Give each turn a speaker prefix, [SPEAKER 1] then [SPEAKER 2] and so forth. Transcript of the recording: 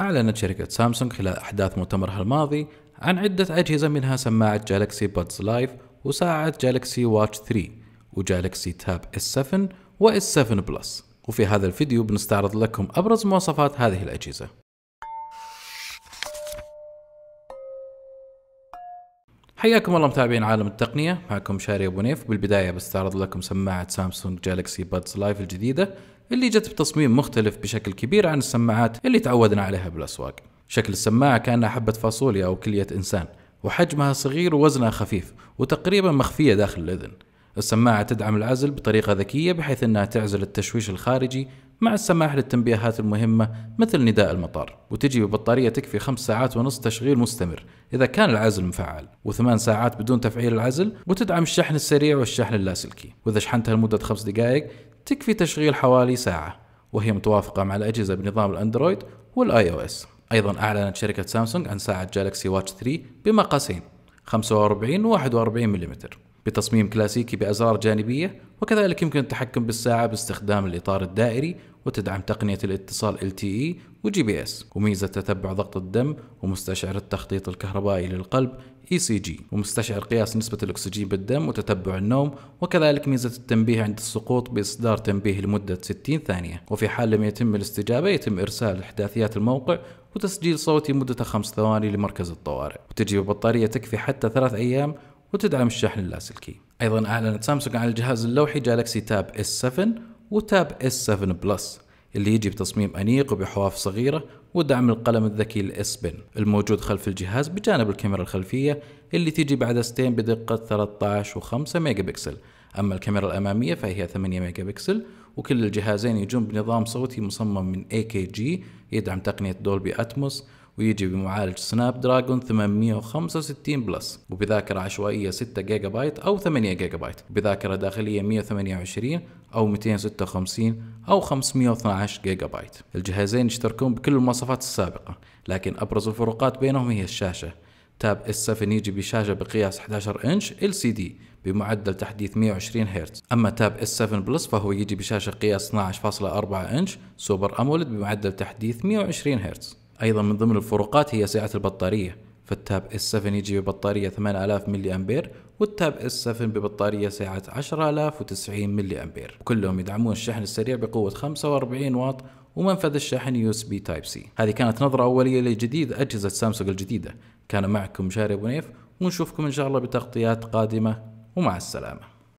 [SPEAKER 1] أعلنت شركة سامسونج خلال أحداث مؤتمرها الماضي عن عدة أجهزة منها سماعة جالكسي بادز لايف وساعة جالكسي واتش 3 وجالكسي تاب S7 و S7 بلس وفي هذا الفيديو بنستعرض لكم أبرز مواصفات هذه الأجهزة حياكم الله متابعين عالم التقنية معكم شاري أبو نيف بالبداية بستعرض لكم سماعة سامسونج جالكسي بادز لايف الجديدة اللي جت بتصميم مختلف بشكل كبير عن السماعات اللي تعودنا عليها بالأسواق شكل السماعة كأنها حبة فاصوليا أو كلية إنسان وحجمها صغير ووزنها خفيف وتقريبا مخفية داخل الأذن السماعة تدعم العزل بطريقة ذكية بحيث أنها تعزل التشويش الخارجي مع السماح للتنبيهات المهمة مثل نداء المطار وتجي ببطارية تكفي خمس ساعات ونص تشغيل مستمر إذا كان العزل مفعل وثمان ساعات بدون تفعيل العزل وتدعم الشحن السريع والشحن اللاسلكي وإذا شحنتها لمدة خمس دقائق تكفي تشغيل حوالي ساعة وهي متوافقة مع الأجهزة بنظام الأندرويد والآي أو إس أيضا أعلنت شركة سامسونج عن ساعة جالكسي واتش 3 بمقاسين 45 و 41 ملم بتصميم كلاسيكي بأزرار جانبية وكذلك يمكن التحكم بالساعة باستخدام الإطار الدائري وتدعم تقنية الاتصال LTE بي اس وميزة تتبع ضغط الدم ومستشعر التخطيط الكهربائي للقلب ECG ومستشعر قياس نسبة الأكسجين بالدم وتتبع النوم وكذلك ميزة التنبيه عند السقوط بإصدار تنبيه لمدة 60 ثانية وفي حال لم يتم الاستجابة يتم إرسال إحداثيات الموقع وتسجيل صوتي مدته 5 ثواني لمركز الطوارئ وتجي ببطارية تكفي حتى ثلاث أيام وتدعم الشحن اللاسلكي أيضا أعلنت سامسونج عن الجهاز اللوحي جالكسي تاب اس 7 وتاب اس 7 بلس اللي يجي بتصميم أنيق وبحواف صغيرة ودعم القلم الذكي الاس بن الموجود خلف الجهاز بجانب الكاميرا الخلفية اللي تيجي بعدستين بدقة 13 و5 ميجا بكسل أما الكاميرا الأمامية فهي 8 ميجا بكسل وكل الجهازين يجون بنظام صوتي مصمم من اي كي جي يدعم تقنية دولبي أتموس ويجي بمعالج سناب دراجون 865 بلس وبذاكرة عشوائية 6 جيجا بايت أو 8 جيجا بايت بذاكرة داخلية 128 أو 256 أو 512 جيجا بايت الجهازين يشتركون بكل المواصفات السابقة لكن أبرز الفروقات بينهم هي الشاشة تاب S7 يجي بشاشة بقياس 11 إنش LCD بمعدل تحديث 120 هرتز أما تاب S7 بلس فهو يجي بشاشة قياس 12.4 إنش سوبر أمولد بمعدل تحديث 120 هرتز أيضا من ضمن الفروقات هي سعة البطارية فالتاب اس 7 يجي ببطارية 8000 ملي أمبير والتاب اس 7 ببطارية سعة 10090 ملي أمبير وكلهم يدعمون الشحن السريع بقوة 45 واط ومنفذ الشحن يو اس بي تايب سي هذه كانت نظرة أولية لجديد أجهزة سامسونج الجديدة كان معكم شاري بنيف ونشوفكم إن شاء الله بتغطيات قادمة ومع السلامة